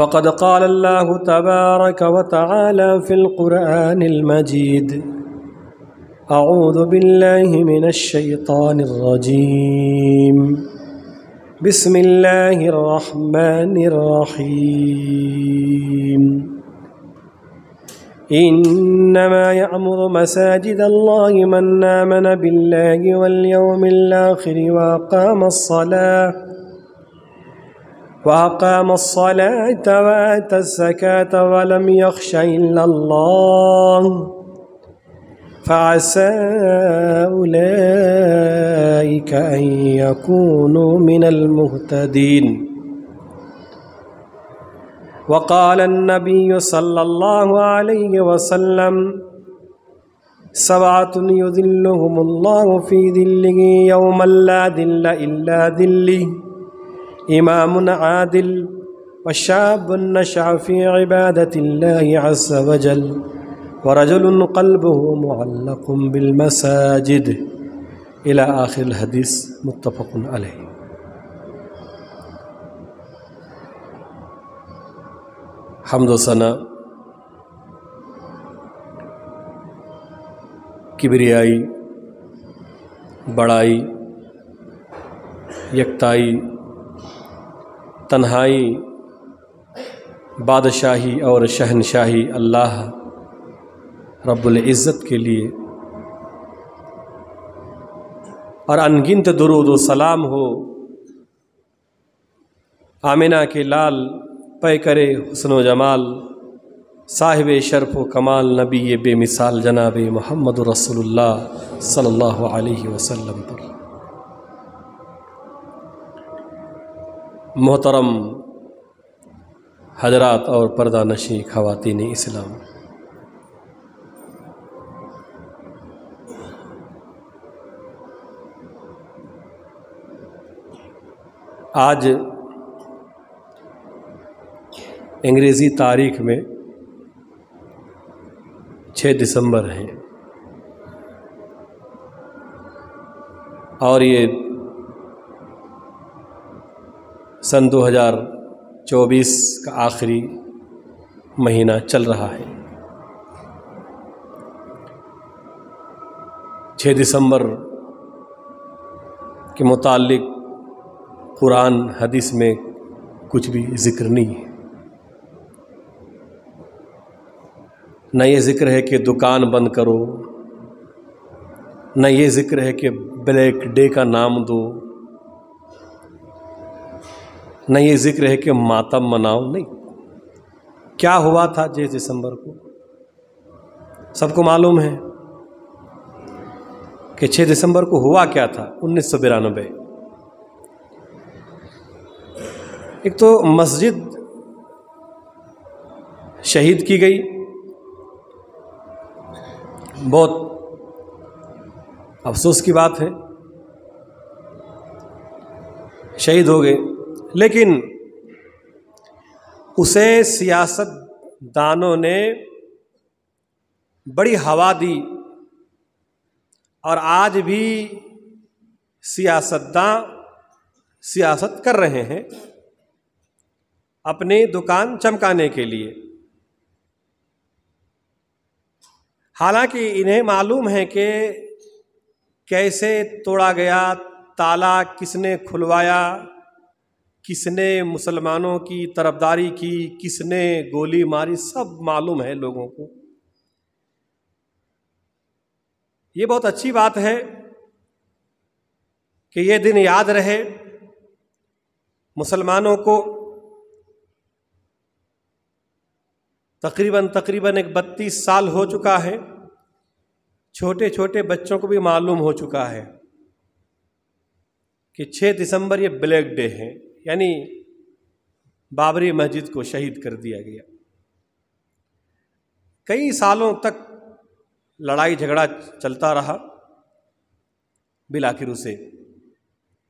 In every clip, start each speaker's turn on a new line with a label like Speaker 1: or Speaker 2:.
Speaker 1: فقد قال الله تبارك وتعالى في القرآن المجيد أعوذ بالله من الشيطان الرجيم بسم الله الرحمن الرحيم إنما يأمر مساجد الله من آمن بالله واليوم الآخر وأقام الصلاة وأقام الصلاة وآتى الزكاة ولم يخش إلا الله فعسى أولئك أن يكونوا من المهتدين وقال النبي صلى الله عليه وسلم سبعة يذلهم الله في ذله يوما لا ذل إلا ذله إمام عادل وشاب نشع في عبادة الله عز وجل ورجل قلبه معلق بالمساجد إلى آخر الحديث متفق عليه حمد وثنا کبریائی بڑائی یکتائی तन्हाई बादशाही और शहनशाही अल्लाह रब्बुल इज़्ज़त के लिए और अनगिनत दरुद सलाम हो आमिना के लाल पै करे हसन जमाल साहिब शरफ व कमाल नबी बेमिसाल जनाब मोहम्मद रसोल्ला सल्लल्लाहु अलैहि वसल्लम पर मोहतरम हजरात और पर्दा नशी खातिन इस्लाम आज अंग्रेज़ी तारीख में 6 दिसंबर है और ये सन 2024 का आखिरी महीना चल रहा है 6 दिसंबर के मुतालिक कुरान हदीस में कुछ भी ज़िक्र नहीं है न ये ज़िक्र है कि दुकान बंद करो न ये ज़िक्र है कि ब्लैक डे का नाम दो न ये जिक्र है कि मातम मनाओ नहीं क्या हुआ था जिस दिसंबर को सबको मालूम है कि 6 दिसंबर को हुआ क्या था उन्नीस सौ बिरानबे एक तो मस्जिद शहीद की गई बहुत अफसोस की बात है शहीद हो गए लेकिन उसे सियासतदानों ने बड़ी हवा दी और आज भी सियासतदान सियासत कर रहे हैं अपनी दुकान चमकाने के लिए हालांकि इन्हें मालूम है कि कैसे तोड़ा गया ताला किसने खुलवाया किसने मुसलमानों की तरफदारी की किसने गोली मारी सब मालूम है लोगों को ये बहुत अच्छी बात है कि ये दिन याद रहे मुसलमानों को तकरीबन तकरीबन एक बत्तीस साल हो चुका है छोटे छोटे बच्चों को भी मालूम हो चुका है कि 6 दिसंबर ये ब्लैक डे है यानी बाबरी मस्जिद को शहीद कर दिया गया कई सालों तक लड़ाई झगड़ा चलता रहा बिल आखिर उसे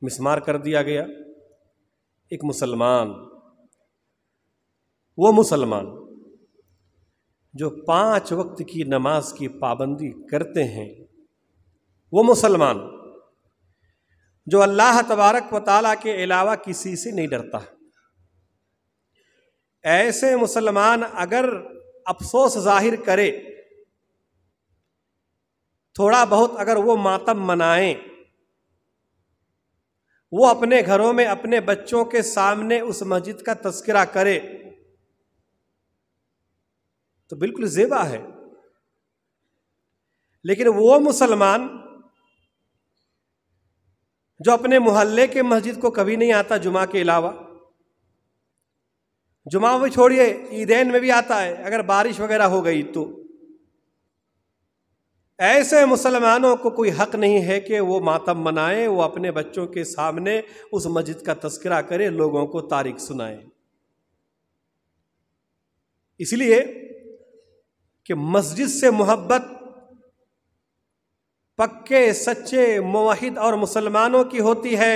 Speaker 1: मिसमार कर दिया गया एक मुसलमान वो मुसलमान जो पांच वक्त की नमाज की पाबंदी करते हैं वो मुसलमान जो अल्लाह तबारक व ताला के अलावा किसी से नहीं डरता ऐसे मुसलमान अगर अफसोस जाहिर करे थोड़ा बहुत अगर वो मातम मनाएं वो अपने घरों में अपने बच्चों के सामने उस मस्जिद का तस्करा करे तो बिल्कुल जेबा है लेकिन वो मुसलमान जो अपने मोहल्ले के मस्जिद को कभी नहीं आता जुमा के अलावा जुमा भी छोड़िए ईदेन में भी आता है अगर बारिश वगैरह हो गई तो ऐसे मुसलमानों को कोई हक नहीं है कि वो मातम मनाएं वो अपने बच्चों के सामने उस मस्जिद का तस्करा करें लोगों को तारीख सुनाएं इसलिए कि मस्जिद से मोहब्बत पक्के सच्चे मुहिद और मुसलमानों की होती है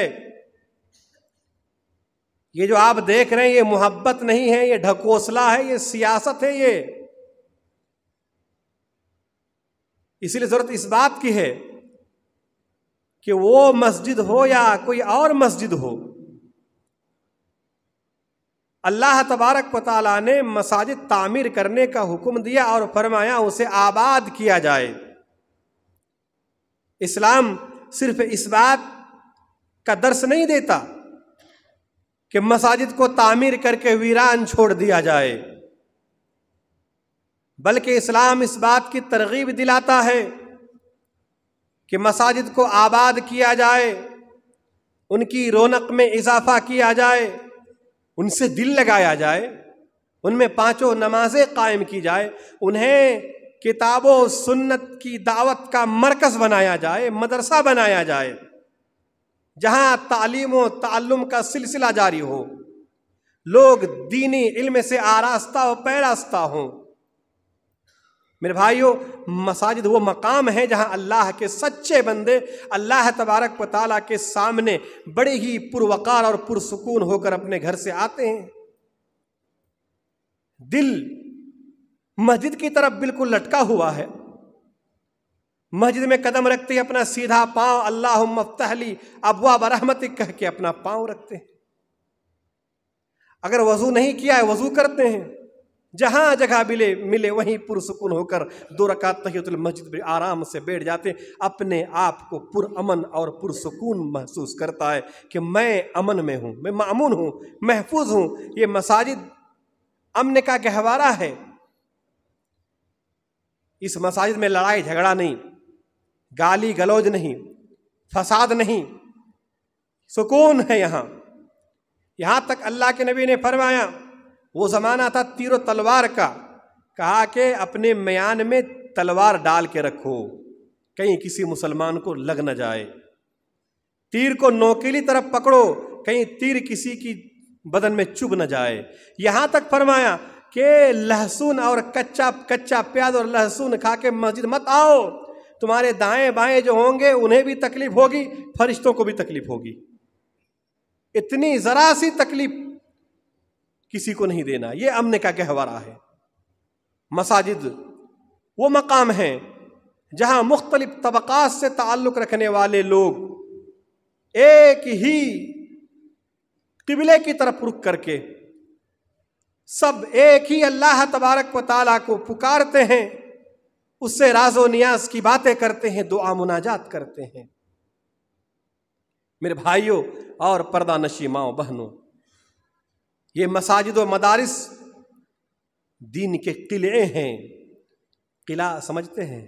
Speaker 1: ये जो आप देख रहे हैं ये मोहब्बत नहीं है ये ढकोसला है ये सियासत है ये इसलिए जरूरत इस बात की है कि वो मस्जिद हो या कोई और मस्जिद हो अल्लाह तबारक वाली ने मसाजिद तामीर करने का हुक्म दिया और फरमाया उसे आबाद किया जाए इस्लाम सिर्फ इस बात का दर्श नहीं देता कि मसाजिद को तामीर करके वीरान छोड़ दिया जाए बल्कि इस्लाम इस बात की तरगीब दिलाता है कि मसाजिद को आबाद किया जाए उनकी रौनक में इजाफा किया जाए उनसे दिल लगाया जाए उनमें पांचों नमाजें कायम की जाए उन्हें किताबों सुन्नत की दावत का मरकज़ बनाया जाए मदरसा बनाया जाए जहाँ तालीम व का सिलसिला जारी हो लोग दीनी इल्म से आरास्ता व पैरास्ता हों मेरे भाइयों मसाजिद वो मकाम है जहाँ अल्लाह के सच्चे बंदे अल्लाह तबारक वाली के सामने बड़े ही पुरवकार और पुरसकून होकर अपने घर से आते हैं दिल मस्जिद की तरफ बिल्कुल लटका हुआ है मस्जिद में कदम रखते ही अपना सीधा पांव अल्लाह मफ्तहली अबुआ बरहमत कह के अपना पांव रखते हैं अगर वजू नहीं किया है वजू करते हैं जहाँ जगह मिले मिले वहीं पुरसकून होकर दो रकात तहतुल मस्जिद में आराम से बैठ जाते अपने आप को पुरअमन और पुरसकून महसूस करता है कि मैं अमन में हूँ मैं मामून हूँ महफूज हूँ ये मसाजिद अमन का गहवारा है इस मसाजिद में लड़ाई झगड़ा नहीं गाली गलौज नहीं फसाद नहीं सुकून है यहाँ यहाँ तक अल्लाह के नबी ने फरमाया वो ज़माना था तीर तलवार का कहा कि अपने म्यान में तलवार डाल के रखो कहीं किसी मुसलमान को लग न जाए तीर को नौकेली तरफ पकड़ो कहीं तीर किसी की बदन में चुभ न जाए यहाँ तक फरमाया कि लहसुन और कच्चा कच्चा प्याज और लहसुन खा के मस्जिद मत आओ तुम्हारे दाएं बाएं जो होंगे उन्हें भी तकलीफ होगी फरिश्तों को भी तकलीफ होगी इतनी ज़रा सी तकलीफ किसी को नहीं देना ये अमन का गहवारा है मसाजिद वो मकाम है जहाँ मुख्तलिफ तबक़ात से ताल्लुक़ रखने वाले लोग एक ही किबले की तरफ रुक करके सब एक ही अल्लाह तबारक व को पुकारते हैं उससे राजो नियाज की बातें करते हैं दुआ मुनाजात करते हैं मेरे भाइयों और पर्दा नशी माओ बहनों ये मसाजिद मदारिस दीन के किले हैं किला समझते हैं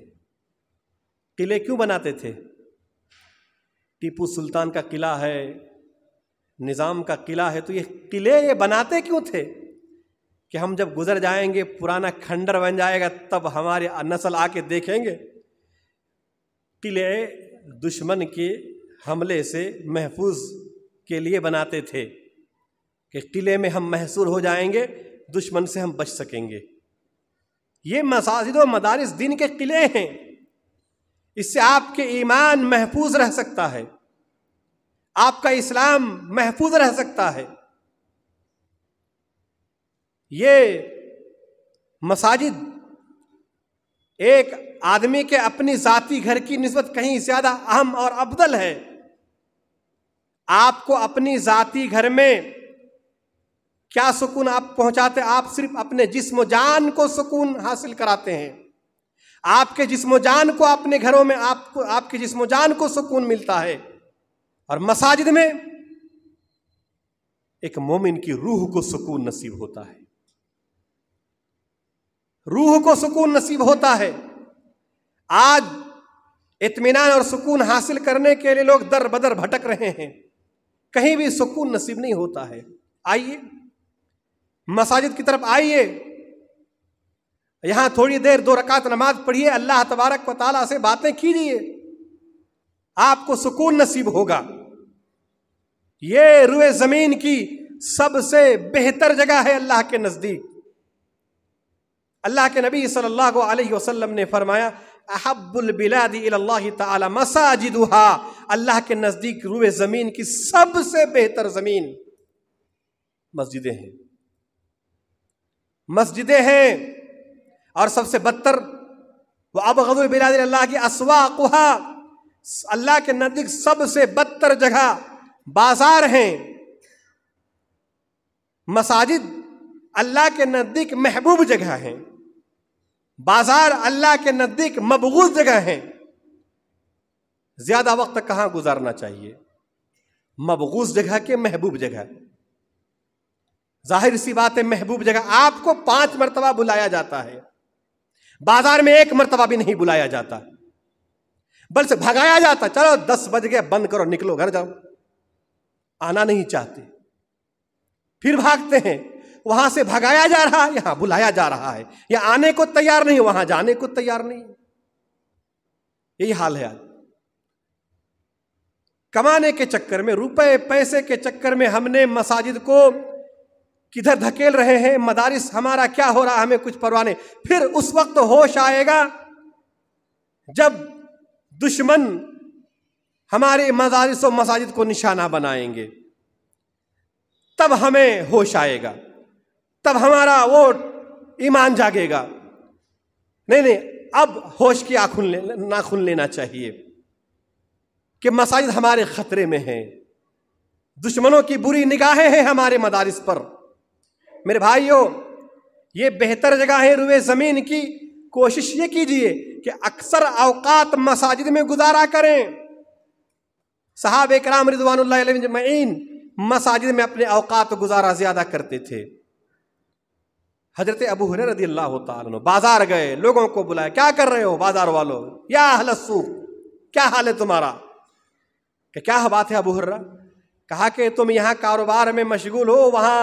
Speaker 1: किले क्यों बनाते थे टीपू सुल्तान का किला है निज़ाम का किला है तो ये किले ये बनाते क्यों थे कि हम जब गुजर जाएंगे पुराना खंडर बन जाएगा तब हमारे नस्ल आके देखेंगे किले दुश्मन के हमले से महफूज के लिए बनाते थे कि किले में हम महसूर हो जाएंगे दुश्मन से हम बच सकेंगे ये मसाजिद और मदारस दिन के किले हैं इससे आपके ईमान महफूज रह सकता है आपका इस्लाम महफूज रह सकता है ये मसाजिद एक आदमी के अपनी जाति घर की नस्बत कहीं ज्यादा अहम और अफदल है आपको अपनी जाति घर में क्या सुकून आप पहुंचाते आप सिर्फ अपने जिस्म जान को सुकून हासिल कराते हैं आपके जिस्म जान को अपने घरों में आपको आपके जिस्म जान को सुकून मिलता है और मसाजिद में एक मोमिन की रूह को सुकून नसीब होता है रूह को सुकून नसीब होता है आज इतमान और सुकून हासिल करने के लिए लोग दर बदर भटक रहे हैं कहीं भी सुकून नसीब नहीं होता है आइए मसाजिद की तरफ आइए यहां थोड़ी देर दो रकात नमाज पढ़िए अल्लाह तबारक ताला से बातें कीजिए आपको सुकून नसीब होगा ये रुए जमीन की सबसे बेहतर जगह है अल्लाह के नजदीक अल्लाह के नबी सल्लल्लाहु अलैहि वसल्लम ने फरमाया अहब्बुलबिलादी ताला मसाजिदहा अल्लाह के नज़दीक रूए ज़मीन की सबसे बेहतर ज़मीन मस्जिदें हैं मस्जिदें हैं और सबसे बदतर वह अब गजुलबिलादी अल्लाह की असवाकुहा अल्लाह के नज़दीक सबसे बदतर जगह बाजार हैं मसाजिद अल्लाह के नज़दीक महबूब जगह हैं बाजार अल्लाह के नज़दीक मबगूज जगह है ज्यादा वक्त कहां गुजारना चाहिए मबगूज जगह के महबूब जगह जाहिर सी बात है महबूब जगह आपको पांच मरतबा बुलाया जाता है बाजार में एक मरतबा भी नहीं बुलाया जाता बल्स भगाया जाता चलो दस बज गए बंद करो निकलो घर जाओ आना नहीं चाहते फिर भागते हैं वहां से भगाया जा रहा है यहां बुलाया जा रहा है या आने को तैयार नहीं वहां जाने को तैयार नहीं यही हाल है आज कमाने के चक्कर में रुपए पैसे के चक्कर में हमने मसाजिद को किधर धकेल रहे हैं मदारिस हमारा क्या हो रहा हमें कुछ परवाह नहीं फिर उस वक्त होश आएगा जब दुश्मन हमारे मदारिस और मसाजिद को निशाना बनाएंगे तब हमें होश आएगा तब हमारा वो ईमान जागेगा नहीं नहीं अब होश की आखुन ले नाखुन लेना चाहिए कि मसाजिद हमारे खतरे में हैं दुश्मनों की बुरी निगाहें हैं हमारे मदारिस पर मेरे भाइयों ये बेहतर जगह है रुए ज़मीन की कोशिश ये कीजिए कि अक्सर अवकात मसाजिद में गुजारा करें साहब राम रिजवान मसाजिद में अपने अवकात गुजारा ज़्यादा करते थे हजरत अबू हुनर रदी अल्लाह तु बाजार गए लोगों को बुलाया क्या कर रहे हो बाजार वालों या हलसू क्या हाल है तुम्हारा कि क्या बात है अबू हुर्रा कहा कि तुम यहाँ कारोबार में मशगूल हो वहाँ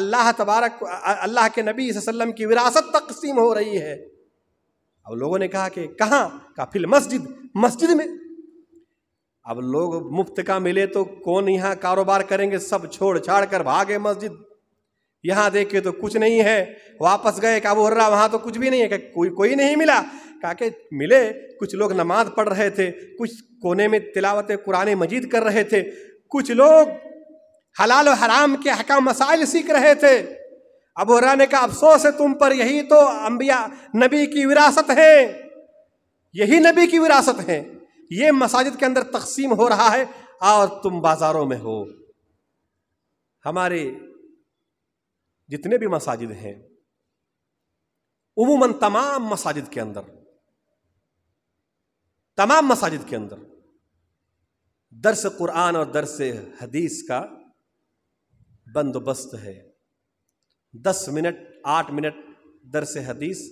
Speaker 1: अल्लाह तबारक अल्लाह के नबी वसल्लम की विरासत तकसीम हो रही है अब लोगों ने कहा कि कहाँ का फिल मस्जिद मस्जिद में अब लोग मुफ्त का मिले तो कौन यहाँ कारोबार करेंगे सब छोड़ छाड़ कर भागे मस्जिद यहाँ देखे तो कुछ नहीं है वापस गए काबू हर्रा वहां वहाँ तो कुछ भी नहीं है कोई कोई नहीं मिला कहा के मिले कुछ लोग नमाज पढ़ रहे थे कुछ कोने में तिलावत कुरान मजीद कर रहे थे कुछ लोग हलाल और हराम के हका मसाइल सीख रहे थे अबू हर्रा ने कहा अफसोस है तुम पर यही तो अम्बिया नबी की विरासत है यही नबी की विरासत है ये मसाजिद के अंदर तकसीम हो रहा है और तुम बाज़ारों में हो हमारे जितने भी मसाजिद हैं उमूमन तमाम मसाजिद के अंदर तमाम मसाजिद के अंदर दर्स कुरान और दर्स हदीस का बंदोबस्त है दस मिनट आठ मिनट दरस हदीस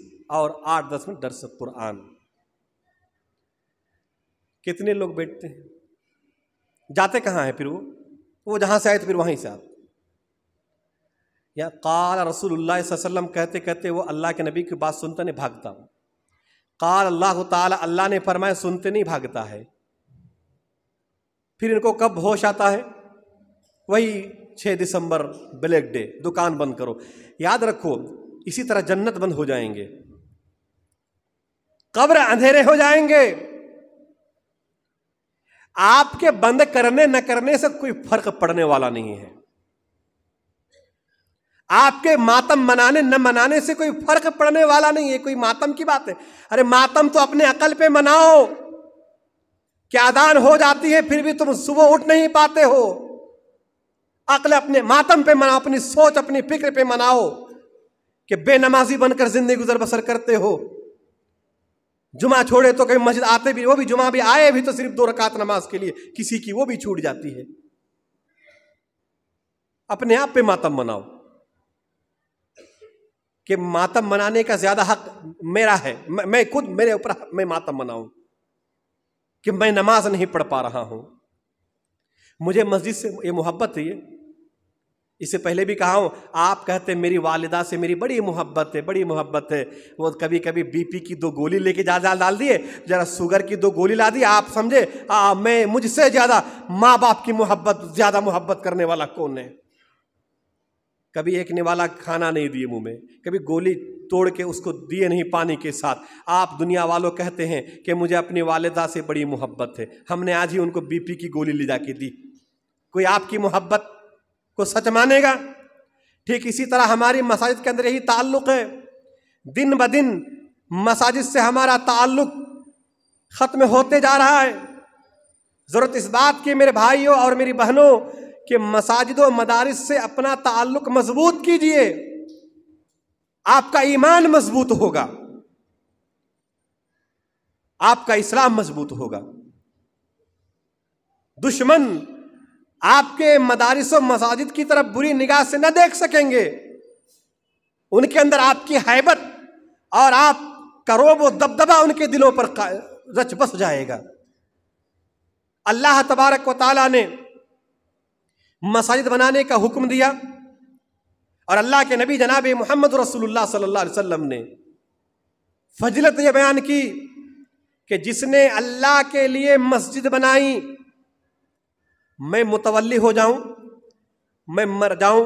Speaker 1: और आठ दस मिनट दरस कुरान कितने लोग बैठते हैं जाते कहाँ हैं फिर वो वो जहाँ से आए तो फिर वहीं से आते या काल रसूल कहते कहते वो अल्लाह के नबी की बात सुनता नहीं भागता काल अल्लाह ताला अल्लाह ने फरमाया सुनते नहीं भागता है फिर इनको कब होश आता है वही छः दिसंबर ब्लैक डे दुकान बंद करो याद रखो इसी तरह जन्नत बंद हो जाएंगे कब्र अंधेरे हो जाएंगे आपके बंद करने न करने से कोई फर्क पड़ने वाला नहीं है आपके मातम मनाने न मनाने से कोई फर्क पड़ने वाला नहीं है कोई मातम की बात है अरे मातम तो अपने अकल पे मनाओ क्या आदान हो जाती है फिर भी तुम सुबह उठ नहीं पाते हो अकल अपने मातम पे मनाओ अपनी सोच अपनी फिक्र पे मनाओ कि बेनमाजी बनकर जिंदगी गुजर बसर करते हो जुमा छोड़े तो कभी मस्जिद आते भी वो भी जुमा भी आए भी तो सिर्फ दो रकात नमाज के लिए किसी की वो भी छूट जाती है अपने आप पे मातम मनाओ कि मातम मनाने का ज्यादा हक मेरा है मैं, खुद मेरे ऊपर मैं मातम मनाऊं कि मैं नमाज नहीं पढ़ पा रहा हूं मुझे मस्जिद से ये मोहब्बत है इससे पहले भी कहा हूं आप कहते मेरी वालिदा से मेरी बड़ी मोहब्बत है बड़ी मोहब्बत है वो कभी कभी बीपी की दो गोली लेके जा डाल डाल दिए जरा शुगर की दो गोली ला दी आप समझे मैं मुझसे ज़्यादा माँ बाप की मोहब्बत ज़्यादा मोहब्बत करने वाला कौन है कभी एक निवाला खाना नहीं दिए मुंह में कभी गोली तोड़ के उसको दिए नहीं पानी के साथ आप दुनिया वालों कहते हैं कि मुझे अपनी वालदा से बड़ी मोहब्बत है हमने आज ही उनको बीपी की गोली ले जाके दी कोई आपकी मोहब्बत को सच मानेगा ठीक इसी तरह हमारी मसाजिद के अंदर यही ताल्लुक है दिन ब दिन मसाजिद से हमारा ताल्लुक ख़त्म होते जा रहा है ज़रूरत इस बात की मेरे भाइयों और मेरी बहनों कि मसाजिद मदारस से अपना ताल्लुक मजबूत कीजिए आपका ईमान मजबूत होगा आपका इस्लाम मजबूत होगा दुश्मन आपके मदारस मसाजिद की तरफ बुरी निगाह से न देख सकेंगे उनके अंदर आपकी हैबत और आप करोब दबदबा उनके दिलों पर रच बस जाएगा अल्लाह तबारक व ताला ने मसाजिद बनाने का हुक्म दिया और अल्लाह के नबी जनाब मोहम्मद रसूलुल्लाह सल्लल्लाहु अलैहि वसल्लम ने फजलत यह बयान की कि जिसने अल्लाह के लिए मस्जिद बनाई मैं मुतवली हो जाऊं मैं मर जाऊं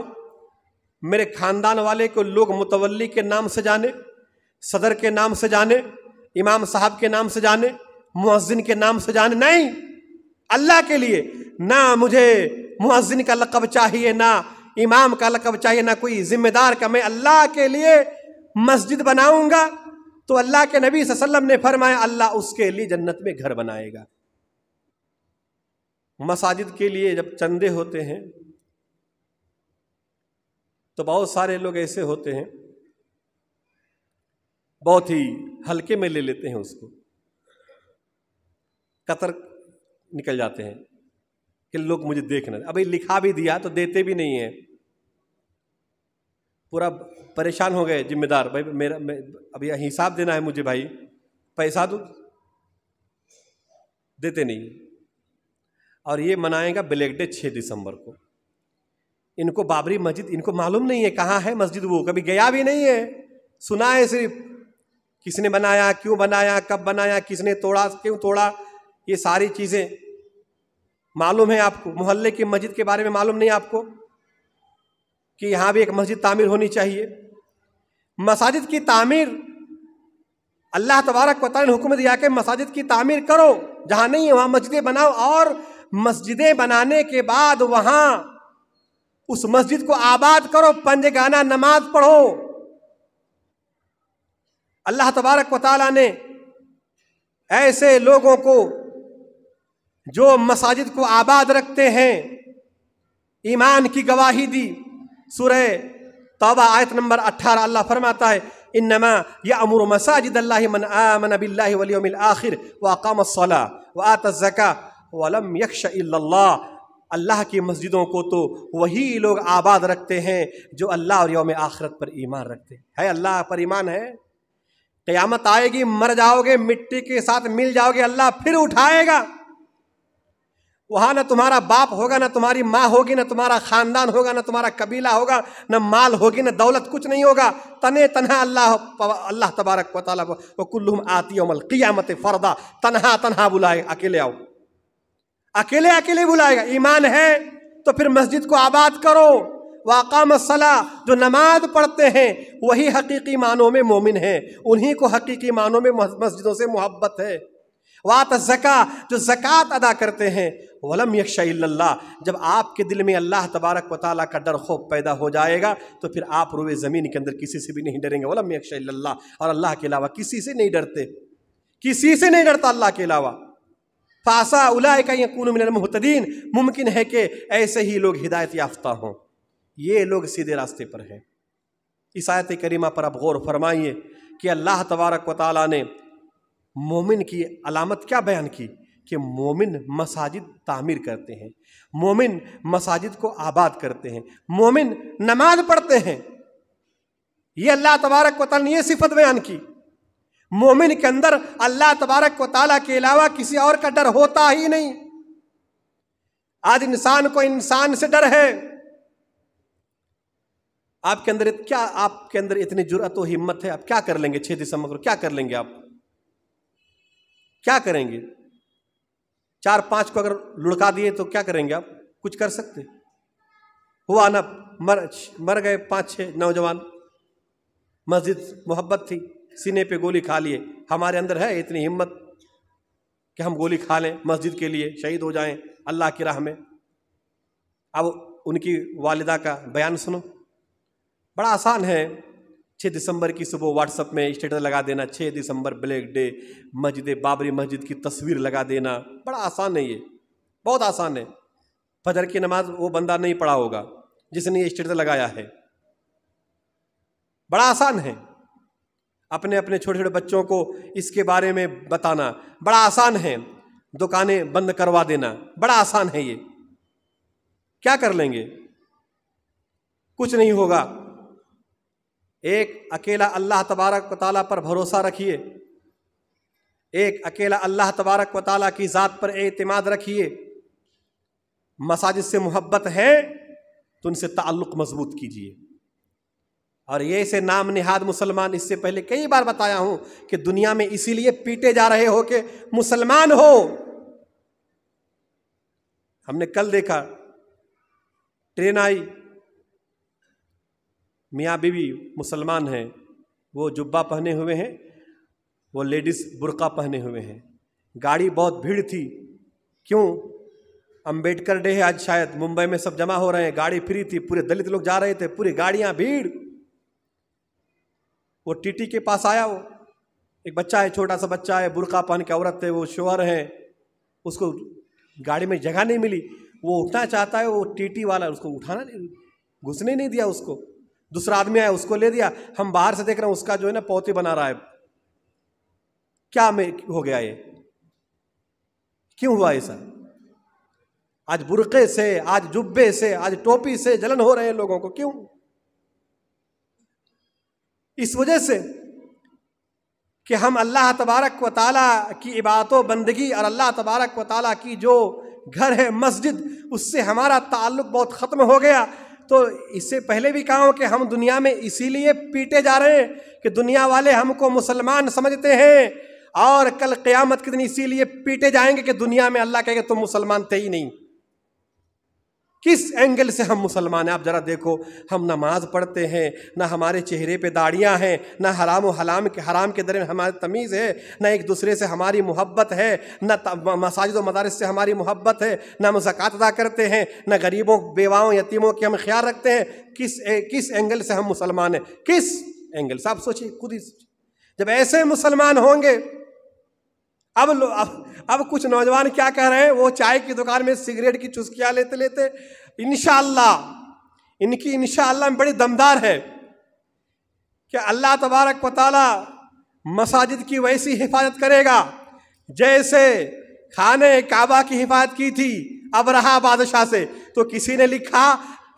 Speaker 1: मेरे खानदान वाले को लोग मुतवली के नाम से जाने सदर के नाम से जाने इमाम साहब के नाम से जाने मुअज्जिन के नाम से जाने नहीं अल्लाह के लिए ना मुझे मुआजिन का लकब चाहिए ना इमाम का लकब चाहिए ना कोई जिम्मेदार का मैं अल्लाह के लिए मस्जिद बनाऊंगा तो अल्लाह के नबी वसल्लम ने फरमाया अल्लाह उसके लिए जन्नत में घर बनाएगा मसाजिद के लिए जब चंदे होते हैं तो बहुत सारे लोग ऐसे होते हैं बहुत ही हल्के में ले लेते हैं उसको कतर निकल जाते हैं कि लोग मुझे देख ना अभी लिखा भी दिया तो देते भी नहीं है पूरा परेशान हो गए जिम्मेदार भाई मेरा मैं, अभी हिसाब देना है मुझे भाई पैसा दो तो देते नहीं और ये मनाएगा ब्लैक डे छः दिसंबर को इनको बाबरी मस्जिद इनको मालूम नहीं है कहाँ है मस्जिद वो कभी गया भी नहीं है सुना है सिर्फ किसने बनाया क्यों बनाया कब बनाया किसने तोड़ा क्यों तोड़ा ये सारी चीज़ें मालूम है आपको मोहल्ले की मस्जिद के बारे में मालूम नहीं आपको कि यहाँ भी एक मस्जिद तामीर होनी चाहिए मसाजिद की तामीर अल्लाह तबारक पता ने हुक्म दिया कि मसाजिद की तामीर करो जहाँ नहीं है वहाँ मस्जिदें बनाओ और मस्जिदें बनाने के बाद वहाँ उस मस्जिद को आबाद करो पंजगाना नमाज पढ़ो अल्लाह तबारक वाली ने ऐसे लोगों को जो मसाजिद को आबाद रखते हैं ईमान की गवाही दी सुरह तोबा आयत नंबर अट्ठारह अल्लाह फरमाता है इन नमा या अमर मसाजिद अल्लाह मन आमन बिल्लाह आखिर व सला व आतज़का वलम यक्ष अल्लाह की मस्जिदों को तो वही लोग आबाद रखते हैं जो अल्लाह और योम आखरत पर ईमान रखते हैं है अल्लाह पर ईमान है क़यामत आएगी मर जाओगे मिट्टी के साथ मिल जाओगे अल्लाह फिर उठाएगा वहाँ ना तुम्हारा बाप होगा ना तुम्हारी माँ होगी ना तुम्हारा खानदान होगा ना तुम्हारा कबीला होगा ना माल होगी ना दौलत कुछ नहीं होगा तने तनहा अल्लाह अल्लाह तबारक वाली वो कुल्लुम आती अमल क़ियामत फ़रदा तनहा तनहा बुलाए अकेले आओ अकेले अकेले बुलाएगा ईमान है तो फिर मस्जिद को आबाद करो वाकाम सला जो नमाज पढ़ते हैं वही हकीकी मानों में मोमिन है उन्हीं को हकीकी मानों में मस्जिदों से मोहब्बत है वात ज़क़ा जो जक़ात अदा करते हैं वलम यक्षा जब आपके दिल में अल्लाह तबारक व ताली का डर खौफ पैदा हो जाएगा तो फिर आप रोए ज़मीन के अंदर किसी से भी नहीं डरेंगे वलम यक्षा और अल्लाह के अलावा किसी से नहीं डरते किसी से नहीं डरता अल्लाह के अलावा फासा उलाय का यकून मिनमहतदीन मुमकिन है कि ऐसे ही लोग हिदायत याफ्ता हों ये लोग सीधे रास्ते पर हैं इस आयत करीमा पर आप गौर फरमाइए कि अल्लाह तबारक व ताली ने मोमिन की अलामत क्या बयान की कि मोमिन मसाजिद तामीर करते हैं मोमिन मसाजिद को आबाद करते हैं मोमिन नमाज पढ़ते हैं ये अल्लाह तबारक वाल ने यह सिफत बयान की मोमिन के अंदर अल्लाह तबारक ताला के अलावा किसी और का डर होता ही नहीं आज इंसान को इंसान से डर है आपके अंदर क्या आपके अंदर इतनी जुरत और हिम्मत है आप क्या कर लेंगे छह दिसंबर को क्या कर लेंगे आप क्या करेंगे चार पांच को अगर लुढ़का दिए तो क्या करेंगे आप कुछ कर सकते हुआ ना मर मर गए पांच छः नौजवान मस्जिद मोहब्बत थी सीने पे गोली खा लिए हमारे अंदर है इतनी हिम्मत कि हम गोली खा लें मस्जिद के लिए शहीद हो जाएं अल्लाह की राह में अब उनकी वालिदा का बयान सुनो बड़ा आसान है छः दिसंबर की सुबह व्हाट्सअप में स्टेटस लगा देना छः दिसंबर ब्लैक डे मस्जिद बाबरी मस्जिद की तस्वीर लगा देना बड़ा आसान है ये बहुत आसान है फजर की नमाज वो बंदा नहीं पढ़ा होगा जिसने ये स्टेटस लगाया है बड़ा आसान है अपने अपने छोटे छोटे बच्चों को इसके बारे में बताना बड़ा आसान है दुकानें बंद करवा देना बड़ा आसान है ये क्या कर लेंगे कुछ नहीं होगा एक अकेला अल्लाह तबारक व पर भरोसा रखिए एक अकेला अल्लाह तबारक व की ज़ात पर एतमाद रखिए मसाजिद से मोहब्बत है तो उनसे ताल्लुक़ मजबूत कीजिए और ये से नाम निहाद मुसलमान इससे पहले कई बार बताया हूं कि दुनिया में इसीलिए पीटे जा रहे हो कि मुसलमान हो हमने कल देखा ट्रेन आई मियाँ बीवी मुसलमान हैं वो जुब्बा पहने हुए हैं वो लेडीज़ बुरका पहने हुए हैं गाड़ी बहुत भीड़ थी क्यों अंबेडकर डे है आज शायद मुंबई में सब जमा हो रहे हैं गाड़ी फ्री थी पूरे दलित लोग जा रहे थे पूरी गाड़ियां भीड़ वो टीटी के पास आया वो एक बच्चा है छोटा सा बच्चा है बुरका पहन के औरत है वो शोहर है उसको गाड़ी में जगह नहीं मिली वो उठना चाहता है वो टीटी वाला उसको उठाना नहीं घुसने नहीं दिया उसको दूसरा आदमी आया उसको ले दिया हम बाहर से देख रहे हैं उसका जो है ना पौती बना रहा है क्या में हो गया ये क्यों हुआ ऐसा आज बुरके से आज जुब्बे से आज टोपी से जलन हो रहे हैं लोगों को क्यों इस वजह से कि हम अल्लाह तबारक व ताला की इबादतों बंदगी और अल्लाह तबारक व ताला की जो घर है मस्जिद उससे हमारा ताल्लुक बहुत ख़त्म हो गया तो इससे पहले भी कहा कि हम दुनिया में इसीलिए पीटे जा रहे हैं कि दुनिया वाले हमको मुसलमान समझते हैं और कल क़्यामत के दिन इसीलिए पीटे जाएंगे कि दुनिया में अल्लाह कहेगा तुम मुसलमान थे ही नहीं किस एंगल से हम मुसलमान हैं आप ज़रा देखो हम नमाज पढ़ते हैं ना हमारे चेहरे पे दाढ़ियाँ हैं ना हराम हलाम के हराम के दरमियान हमारी तमीज़ है ना एक दूसरे से हमारी मोहब्बत है ना मसाजिद मदारस से हमारी मोहब्बत है ना हम जक़ात अदा करते हैं ना गरीबों बेवाओं यतीमों के हम ख्याल रखते हैं किस ए, किस एंगल से हम मुसलमान हैं किस एंगल से आप सोचिए खुद ही सोचिए जब ऐसे मुसलमान होंगे अब अब अब कुछ नौजवान क्या कह रहे हैं वो चाय की दुकान में सिगरेट की चुस्कियाँ लेते लेते इनशाला इनकी इनशाला में बड़ी दमदार है कि अल्लाह तबारक पता मसाजिद की वैसी हिफाजत करेगा जैसे खाने काबा की हिफाजत की थी अब रहा बादशाह से तो किसी ने लिखा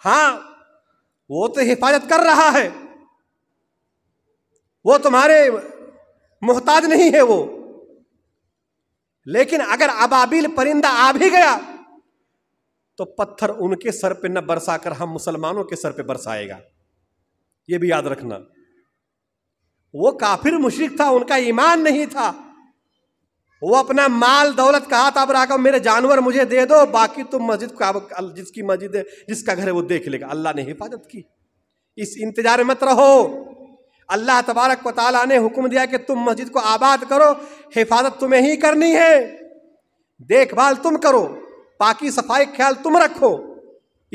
Speaker 1: हाँ वो तो हिफाजत कर रहा है वो तुम्हारे मोहताज नहीं है वो लेकिन अगर अबाबिल परिंदा आ भी गया तो पत्थर उनके सर पे न बरसा कर हम मुसलमानों के सर पे बरसाएगा ये भी याद रखना वो काफिर मुशरक था उनका ईमान नहीं था वो अपना माल दौलत कहा था अब मेरे जानवर मुझे दे दो बाकी तुम मस्जिद को जिसकी मस्जिद है जिसका घर है वो देख लेगा अल्लाह ने हिफाजत की इस इंतजार मत रहो अल्लाह तबारक व ताली ने हुक्म दिया कि तुम मस्जिद को आबाद करो हिफाजत तुम्हें ही करनी है देखभाल तुम करो पाकि सफाई ख्याल तुम रखो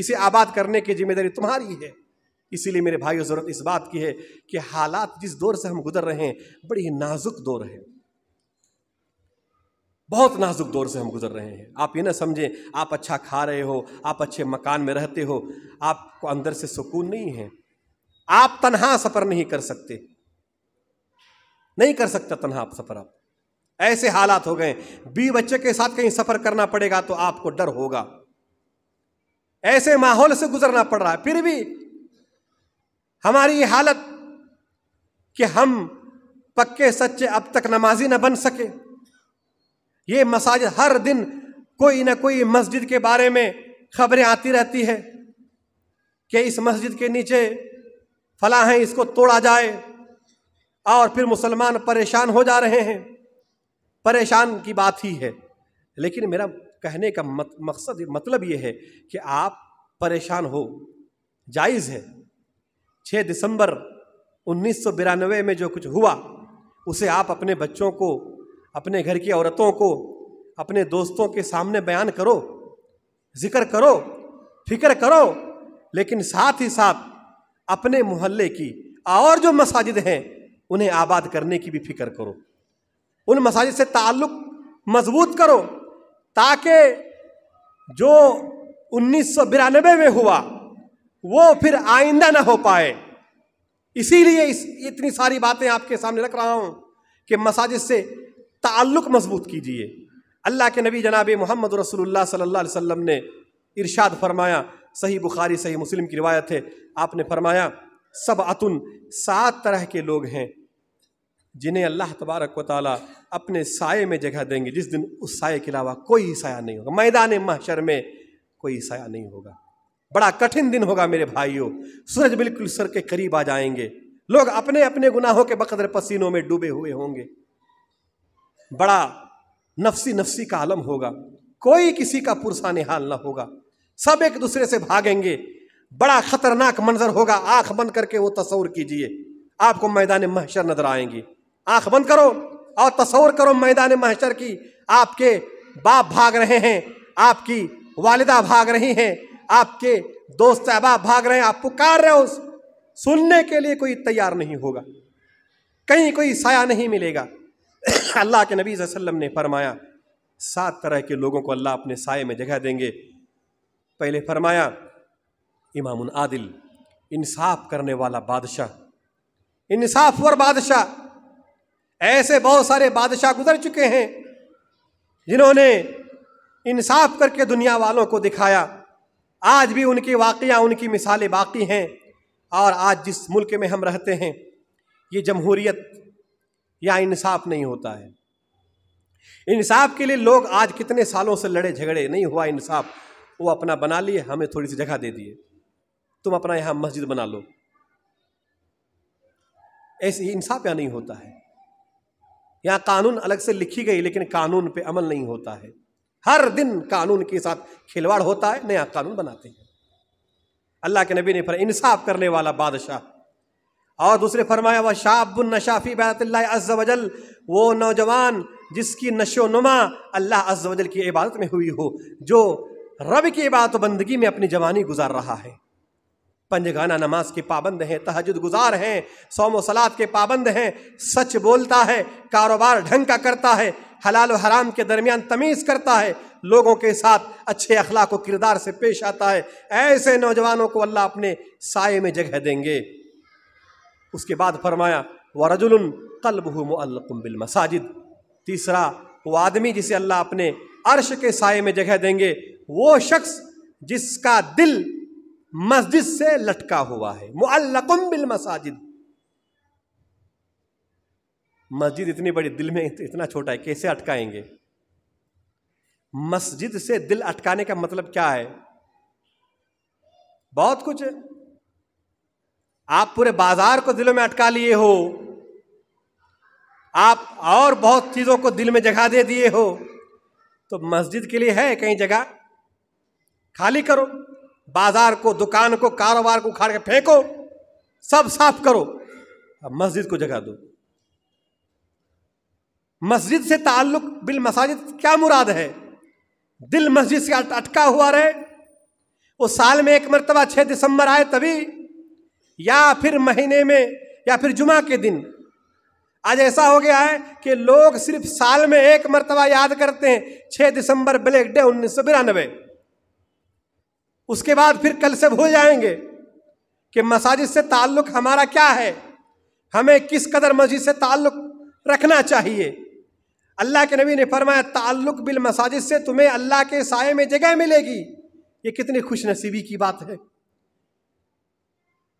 Speaker 1: इसे आबाद करने की जिम्मेदारी तुम्हारी है इसीलिए मेरे भाइयों ज़रूरत इस बात की है कि हालात जिस दौर से हम गुजर रहे हैं बड़ी नाजुक दौर है बहुत नाजुक दौर से हम गुजर रहे हैं आप ये ना समझें आप अच्छा खा रहे हो आप अच्छे मकान में रहते हो आपको अंदर से सुकून नहीं है आप तनहा सफ़र नहीं कर सकते नहीं कर सकता तनहा आप सफ़र आप ऐसे हालात हो गए बी बच्चे के साथ कहीं सफ़र करना पड़ेगा तो आपको डर होगा ऐसे माहौल से गुजरना पड़ रहा है फिर भी हमारी ये हालत कि हम पक्के सच्चे अब तक नमाजी ना बन सके ये मसाज हर दिन कोई ना कोई मस्जिद के बारे में खबरें आती रहती है कि इस मस्जिद के नीचे फला है इसको तोड़ा जाए और फिर मुसलमान परेशान हो जा रहे हैं परेशान की बात ही है लेकिन मेरा कहने का मत, मकसद मतलब ये है कि आप परेशान हो जायज़ है 6 दिसंबर उन्नीस में जो कुछ हुआ उसे आप अपने बच्चों को अपने घर की औरतों को अपने दोस्तों के सामने बयान करो जिक्र करो फिक्र करो लेकिन साथ ही साथ अपने मोहल्ले की और जो मसाजिद हैं उन्हें आबाद करने की भी फिक्र करो उन मसाजिद से ताल्लुक़ मजबूत करो ताकि जो उन्नीस में हुआ वो फिर आइंदा ना हो पाए इसीलिए इस इतनी सारी बातें आपके सामने रख रहा हूँ कि मसाजिद से ताल्लुक़ मजबूत कीजिए अल्लाह के नबी जनाब मोहम्मद रसोल्ला सल्ला वसम ने इरशाद फरमाया सही बुखारी सही मुस्लिम की रिवायत है आपने फरमाया सब अतुन सात तरह के लोग हैं जिन्हें अल्लाह तबारक व ताली अपने साय में जगह देंगे जिस दिन उस साय के अलावा कोई साया नहीं होगा मैदान महशर में कोई साया नहीं होगा बड़ा कठिन दिन होगा मेरे भाइयों सूरज बिल्कुल सर के करीब आ जाएंगे लोग अपने अपने गुनाहों के बकदर पसीनों में डूबे हुए होंगे बड़ा नफसी नफसी का आलम होगा कोई किसी का पुरसा निहाल ना होगा सब एक दूसरे से भागेंगे बड़ा खतरनाक मंजर होगा आंख बंद करके वो तस्वर कीजिए आपको मैदान महशर नजर आएंगी आंख बंद करो और तस्वर करो मैदान महशर की आपके बाप भाग रहे हैं आपकी वालिदा भाग रही हैं आपके दोस्त अहबाब भाग रहे हैं आप पुकार रहे हो सुनने के लिए कोई तैयार नहीं होगा कहीं कोई साया नहीं मिलेगा अल्लाह के नबी वसल्लम ने फरमाया सात तरह के लोगों को अल्लाह अपने साय में जगह देंगे पहले फरमाया इमाम आदिल इंसाफ करने वाला बादशाह इंसाफ और बादशाह ऐसे बहुत सारे बादशाह गुजर चुके हैं जिन्होंने इंसाफ करके दुनिया वालों को दिखाया आज भी उनकी वाकया उनकी मिसालें बाकी हैं और आज जिस मुल्क में हम रहते हैं ये जमहूरियत या इंसाफ नहीं होता है इंसाफ के लिए लोग आज कितने सालों से लड़े झगड़े नहीं हुआ इंसाफ वो अपना बना लिए हमें थोड़ी सी जगह दे दिए तुम अपना यहाँ मस्जिद बना लो ऐसे इंसाफ यहाँ नहीं होता है यहाँ कानून अलग से लिखी गई लेकिन कानून पे अमल नहीं होता है हर दिन कानून के साथ खिलवाड़ होता है नया कानून बनाते हैं अल्लाह के नबी ने फर इंसाफ करने वाला बादशाह और दूसरे फरमाया वह शाहबुल नशाफी बैतल्ला वो नौजवान जिसकी नशो नुमा अल्लाह अज्जवजल की इबादत में हुई हो जो रब की बात बंदगी में अपनी जवानी गुजार रहा है पंजगाना नमाज के पाबंद हैं तहजद गुजार हैं सोम सलाद के पाबंद हैं सच बोलता है कारोबार ढंग का करता है हलाल हराम के दरमियान तमीज़ करता है लोगों के साथ अच्छे अखलाक व किरदार से पेश आता है ऐसे नौजवानों को अल्लाह अपने साय में जगह देंगे उसके बाद फरमाया व रजुल कल्ब हु मसाजिद तीसरा वो आदमी जिसे अल्लाह अपने अर्श के साय में जगह देंगे वो शख्स जिसका दिल मस्जिद से लटका हुआ है मुअल्लकुम बिल मसाजिद मस्जिद इतनी बड़ी दिल में इतना छोटा है कैसे अटकाएंगे मस्जिद से दिल अटकाने का मतलब क्या है बहुत कुछ है। आप पूरे बाजार को दिलों में अटका लिए हो आप और बहुत चीजों को दिल में जगह दे दिए हो तो मस्जिद के लिए है कहीं जगह खाली करो बाजार को दुकान को कारोबार को उखाड़ के फेंको सब साफ करो अब मस्जिद को जगह दो मस्जिद से ताल्लुक बिल मसाजिद क्या मुराद है दिल मस्जिद से अटका हुआ रहे वो साल में एक मरतबा छः दिसंबर आए तभी या फिर महीने में या फिर जुमा के दिन आज ऐसा हो गया है कि लोग सिर्फ साल में एक मरतबा याद करते हैं छह दिसंबर ब्लैक डे उन्नीस सौ बिरानबे उसके बाद फिर कल से भूल जाएंगे कि मसाजिद से ताल्लुक हमारा क्या है हमें किस कदर मस्जिद से ताल्लुक रखना चाहिए अल्लाह के नबी ने फरमाया ताल्लुक बिल मसाजिद से तुम्हें अल्लाह के साय में जगह मिलेगी ये कितनी खुशनसीबी की बात है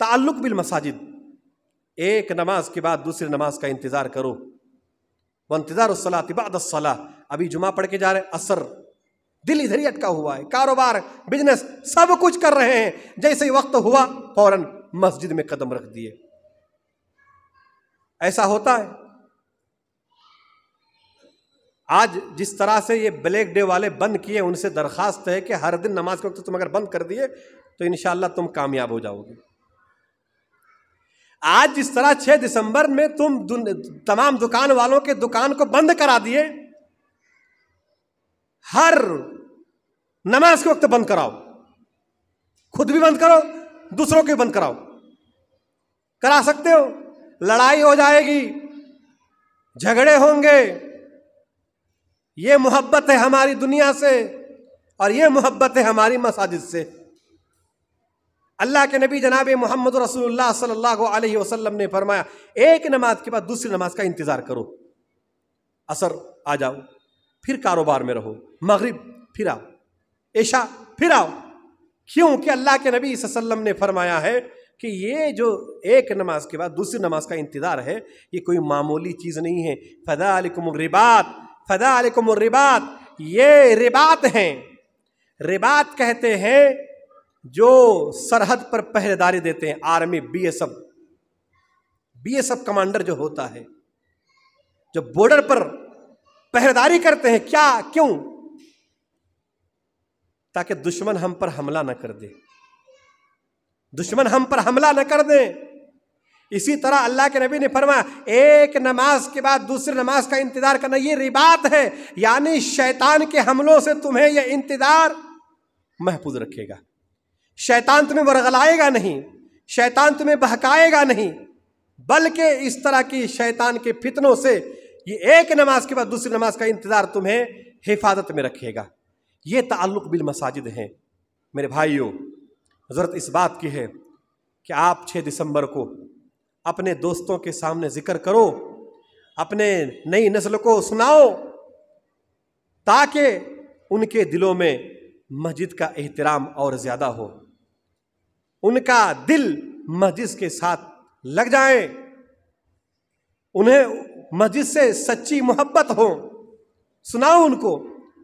Speaker 1: ताल्लुक बिल मसाजिद एक नमाज के बाद दूसरी नमाज का इंतज़ार करो इंतजार सलाह अभी जुमा पढ़ के जा रहे असर दिल इधर ही अटका हुआ है कारोबार बिजनेस सब कुछ कर रहे हैं जैसे ही वक्त हुआ फौरन मस्जिद में कदम रख दिए ऐसा होता है आज जिस तरह से ये ब्लैक डे वाले बंद किए उनसे दरखास्त है कि हर दिन नमाज के वक्त तुम अगर बंद कर दिए तो इनशाला तुम कामयाब हो जाओगे आज जिस तरह छह दिसंबर में तुम तमाम दुकान वालों के दुकान को बंद करा दिए हर नमाज के वक्त बंद कराओ खुद भी बंद करो दूसरों के बंद कराओ करा सकते हो लड़ाई हो जाएगी झगड़े होंगे ये मोहब्बत है हमारी दुनिया से और ये मोहब्बत है हमारी मसाजिद से अल्लाह के नबी जनाब मोहम्मद रसूलुल्लाह अलैहि वसल्लम ने फरमाया एक नमाज के बाद दूसरी नमाज का इंतज़ार करो असर आ जाओ फिर कारोबार में रहो मगरब फिर आओ ऐशा फिर आओ क्योंकि अल्लाह के नबी वसल्लम ने फरमाया है कि ये जो एक नमाज के बाद दूसरी नमाज का इंतज़ार है ये कोई मामूली चीज़ नहीं है फ़दा रिबात फ़दा रिबात ये रिबात हैं रिबात कहते हैं जो सरहद पर पहरेदारी देते हैं आर्मी बीएसएफ बीएसएफ कमांडर जो होता है जो बॉर्डर पर पहरेदारी करते हैं क्या क्यों ताकि दुश्मन हम पर हमला न कर दे दुश्मन हम पर हमला न कर दे इसी तरह अल्लाह के नबी ने फरमाया एक नमाज के बाद दूसरी नमाज का इंतजार करना ये रिबात है यानी शैतान के हमलों से तुम्हें यह इंतजार महफूज रखेगा शैतान तुम्हें वरगलाएगा नहीं शैतान तुम्हें बहकाएगा नहीं बल्कि इस तरह की शैतान के फितनों से ये एक नमाज के बाद दूसरी नमाज का इंतज़ार तुम्हें हिफाजत में रखेगा ये ताल्लुक बिल मसाजिद हैं मेरे भाइयों ज़रूरत इस बात की है कि आप 6 दिसंबर को अपने दोस्तों के सामने जिक्र करो अपने नई नस्ल को सुनाओ ताकि उनके दिलों में मस्जिद का एहतराम और ज़्यादा हो उनका दिल मस्जिद के साथ लग जाए उन्हें मस्जिद से सच्ची मोहब्बत हो सुनाओ उनको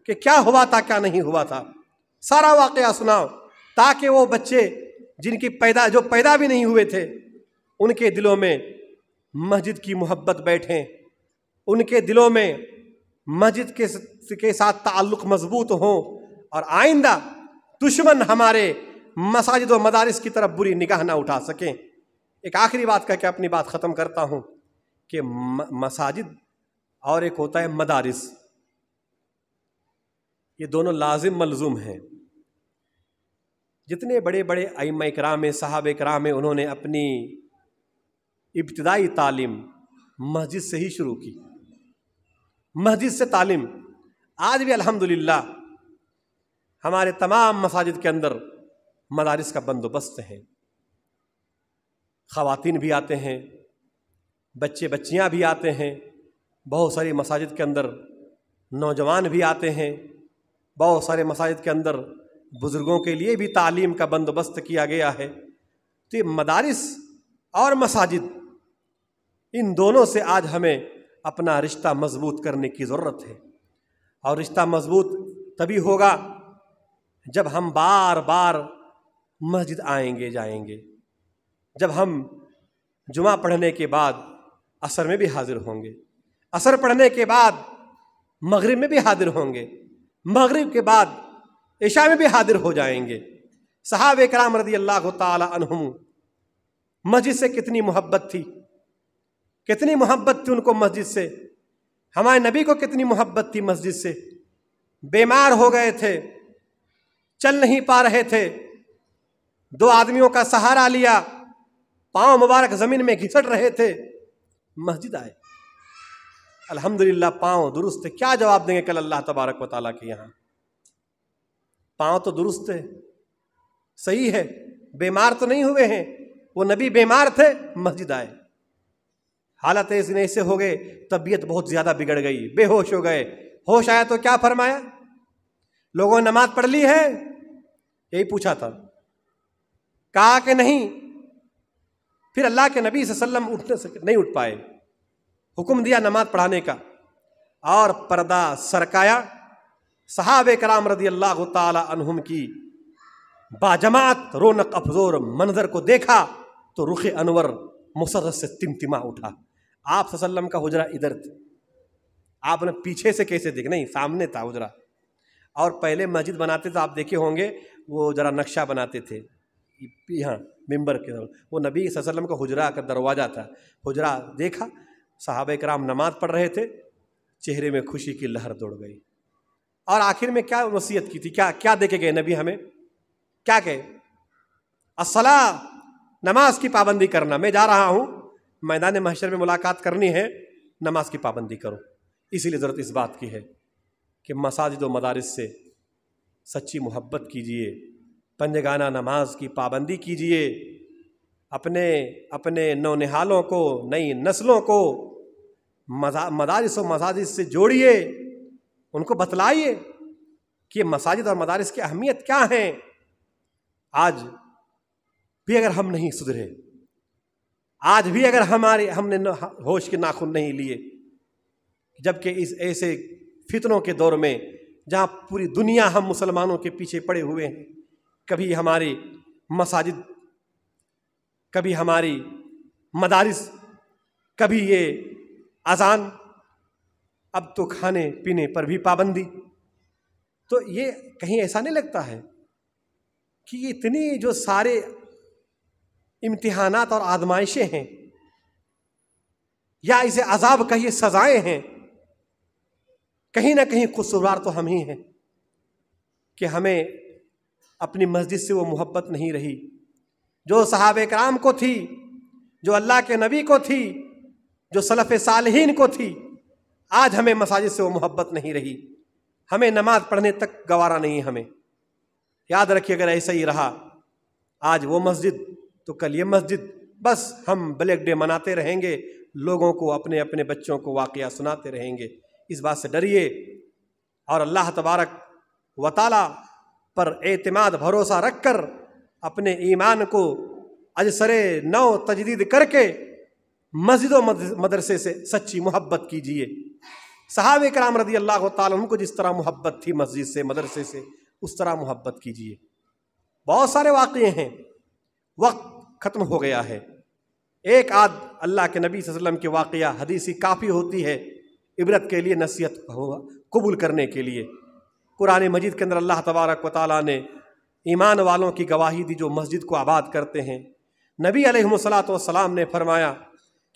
Speaker 1: कि क्या हुआ था क्या नहीं हुआ था सारा वाकया सुनाओ ताकि वो बच्चे जिनकी पैदा जो पैदा भी नहीं हुए थे उनके दिलों में मस्जिद की मोहब्बत बैठे उनके दिलों में मस्जिद के के साथ ताल्लुक़ मजबूत हों और आइंदा दुश्मन हमारे मसाजिद और मदारस की तरफ बुरी निगाह ना उठा सकें एक आखिरी बात कह के अपनी बात ख़त्म करता हूँ कि मसाजिद और एक होता है मदारस ये दोनों लाजिम मलजूम हैं जितने बड़े बड़े आइम कराम साहब कराम उन्होंने अपनी इब्तदाई तालीम मस्जिद से ही शुरू की मस्जिद से तालीम आज भी अल्हम्दुलिल्लाह हमारे तमाम मसाजिद के अंदर मदारस का बंदोबस्त है ख़वान भी आते हैं बच्चे बच्चियाँ भी आते हैं बहुत सारी मसाजिद के अंदर नौजवान भी आते हैं बहुत सारे मसाजिद के अंदर बुज़ुर्गों के लिए भी तालीम का बंदोबस्त किया गया है तो ये मदारस और मसाजिद इन दोनों से आज हमें अपना रिश्ता मजबूत करने की ज़रूरत है और रिश्ता मजबूत तभी होगा जब हम बार बार मस्जिद आएंगे जाएंगे जब हम जुमा पढ़ने के बाद असर में भी हाजिर होंगे असर पढ़ने के बाद मगरिब में भी हाजिर होंगे मगरिब के बाद ईशा में भी हाजिर हो जाएंगे साहब कराम रदी अल्लाह तुम मस्जिद से कितनी मोहब्बत थी कितनी मोहब्बत थी उनको मस्जिद से हमारे नबी को कितनी मोहब्बत थी मस्जिद से बीमार हो गए थे चल नहीं पा रहे थे दो आदमियों का सहारा लिया पांव मुबारक जमीन में घिसट रहे थे मस्जिद आए अल्हम्दुलिल्लाह पांव दुरुस्त क्या जवाब देंगे कल अल्लाह तबारक व के यहां पांव तो दुरुस्त है सही है बीमार तो नहीं हुए हैं वो नबी बीमार थे मस्जिद आए हालत इसने ऐसे हो गए तबीयत बहुत ज़्यादा बिगड़ गई बेहोश हो गए होश आया तो क्या फरमाया लोगों ने नमाज पढ़ ली है यही पूछा था कहा कि नहीं फिर अल्लाह के नबी वसल्लम उठने से नहीं उठ पाए हुक्म दिया नमाज पढ़ाने का और पर्दा सरकाया सहाब कराम रदी अल्लाह तहम की बाजमात रौनक अफजोर मंजर को देखा तो रुख अनवर मुसरत से तिमतिमा उठा आप सल्लम का हुजरा इधर थे आपने पीछे से कैसे देख नहीं सामने था हुजरा और पहले मस्जिद बनाते थे तो आप देखे होंगे वो जरा नक्शा बनाते थे यहाँ मेम्बर के वो नबी वसल्लम का हुजरा का दरवाज़ा था हुजरा देखा साहब कराम नमाज पढ़ रहे थे चेहरे में खुशी की लहर दौड़ गई और आखिर में क्या वसीयत की थी क्या क्या देखे गए नबी हमें क्या कहे असला नमाज की पाबंदी करना मैं जा रहा हूँ मैदान महशर में मुलाकात करनी है नमाज की पाबंदी करो इसीलिए ज़रूरत इस बात की है कि मसाजिद व मदारस से सच्ची मोहब्बत कीजिए पंजगाना नमाज की पाबंदी कीजिए अपने अपने नौनिहालों को नई नस्लों को मजा मदारस और मसाजिद से जोड़िए उनको बतलाइए कि मसाजिद और मदारस की अहमियत क्या है आज भी अगर हम नहीं सुधरे आज भी अगर हमारे हमने होश के नाखून नहीं लिए जबकि इस ऐसे फितनों के दौर में जहाँ पूरी दुनिया हम मुसलमानों के पीछे पड़े हुए हैं कभी हमारी मसाजिद कभी हमारी मदारस कभी ये अजान अब तो खाने पीने पर भी पाबंदी तो ये कहीं ऐसा नहीं लगता है कि इतनी जो सारे इम्तिहानात और आजमाइशें हैं या इसे अजाब कहिए सजाएं हैं कहीं ना कहीं कसूरवार तो हम ही हैं कि हमें अपनी मस्जिद से वो मोहब्बत नहीं रही जो सहाब कराम को थी जो अल्लाह के नबी को थी जो सलफ़ सालहीन को थी आज हमें मसाजिद से वो मोहब्बत नहीं रही हमें नमाज पढ़ने तक गवारा नहीं हमें याद रखिए अगर ऐसा ही रहा आज वो मस्जिद तो कल ये मस्जिद बस हम ब्लैक डे मनाते रहेंगे लोगों को अपने अपने बच्चों को वाक़ सुनाते रहेंगे इस बात से डरिए और अल्लाह तबारक वाली पर एतमाद भरोसा रखकर अपने ईमान को अजसरे नौ तजदीद करके मस्जिद मदरसे से सच्ची मोहब्बत कीजिए साहब कराम रदी अल्लाह तुमको को जिस तरह मोहब्बत थी मस्जिद से मदरसे से उस तरह मोहब्बत कीजिए बहुत सारे वाक़े हैं वक्त ख़त्म हो गया है एक आद अल्लाह के नबी वसल्लम के वाक़ हदीसी काफ़ी होती है इबरत के लिए नसीहत कबूल करने के लिए कुरान मजीद के अंदर अल्लाह तबारक व ताली ने ईमान वालों की गवाही दी जो मस्जिद को आबाद करते हैं नबी अलैहिस्सलाम ने फरमाया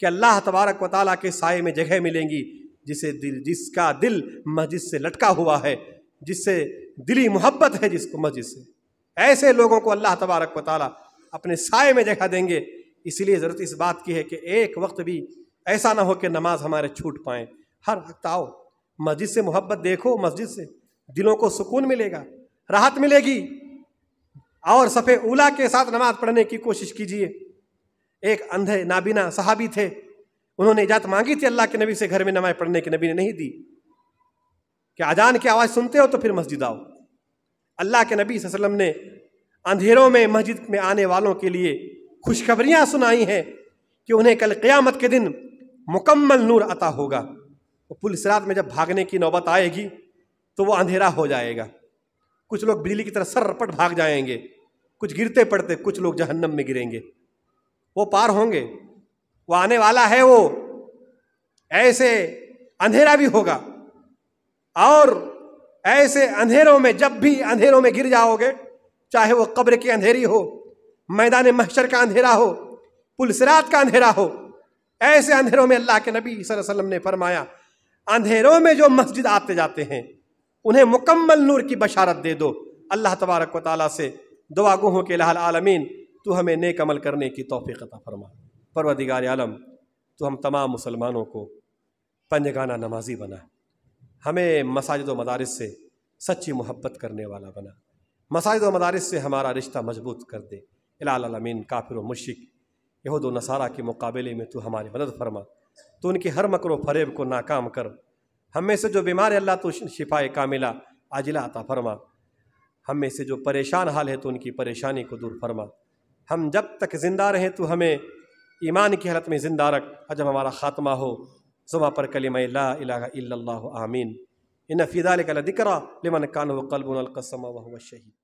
Speaker 1: कि अल्लाह तबारक व ताली के साय में जगह मिलेंगी जिसे दिल जिसका दिल मस्जिद से लटका हुआ है जिससे दिली मोहब्बत है जिसको मस्जिद से ऐसे लोगों को अल्लाह तबारक व ताली अपने साय में जगह देंगे इसीलिए ज़रूरत इस बात की है कि एक वक्त भी ऐसा ना हो कि नमाज हमारे छूट पाएँ हर वक्त आओ मस्जिद से मोहब्बत देखो मस्जिद से दिलों को सुकून मिलेगा राहत मिलेगी और सफ़े उला के साथ नमाज पढ़ने की कोशिश कीजिए एक अंधे नाबीना सहाबी थे उन्होंने इजात मांगी थी अल्लाह के नबी से घर में नमाज पढ़ने के नबी ने नहीं दी कि अजान की आवाज़ सुनते हो तो फिर मस्जिद आओ अल्लाह के नबी वसलम ने अंधेरों में मस्जिद में आने वालों के लिए खुशखबरियाँ सुनाई हैं कि उन्हें कल क़्यामत के दिन मुकम्मल नूर अता होगा तो पुलिस रात में जब भागने की नौबत आएगी तो वो अंधेरा हो जाएगा कुछ लोग बिजली की तरह सरपट भाग जाएंगे कुछ गिरते पड़ते कुछ लोग जहन्नम में गिरेंगे वो पार होंगे वो आने वाला है वो ऐसे अंधेरा भी होगा और ऐसे अंधेरों में जब भी अंधेरों में गिर जाओगे चाहे वो कब्र की अंधेरी हो मैदान महशर का अंधेरा हो पुलसरात का अंधेरा हो ऐसे अंधेरों में अल्लाह के नबी वसल्लम ने फरमाया अंधेरों में जो मस्जिद आते जाते हैं उन्हें मुकम्मल नूर की बशारत दे दो अल्लाह तबारक वाली से दुआ गो हूँ के लाल आलमीन तू हमें नेक अमल करने की तोफ़ी अता फरमा परवदिगार आलम तो हम तमाम मुसलमानों को पंजगाना नमाजी बना हमें मसाजिद व मदारस से सच्ची मोहब्बत करने वाला बना मसाजिद व मदारस से हमारा रिश्ता मजबूत कर दे अलामीन काफिर व मुशिक यहूद नसारा के मुकाबले में तू हमारी मदद फरमा तो उनके हर मकर फरेब को नाकाम कर हम में से जो बीमार है अल्लाह तो शिफाए कामिला आजिला आता फरमा हम में से जो परेशान हाल है तो उनकी परेशानी को दूर फरमा हम जब तक ज़िंदा रहें तो हमें ईमान की हालत में ज़िंदा रख और जब हमारा ख़ात्मा हो जुमा पर कलम आमीन इन फ़िदा कल दिकरा लिमन कान कलबुल कसम वह शहीद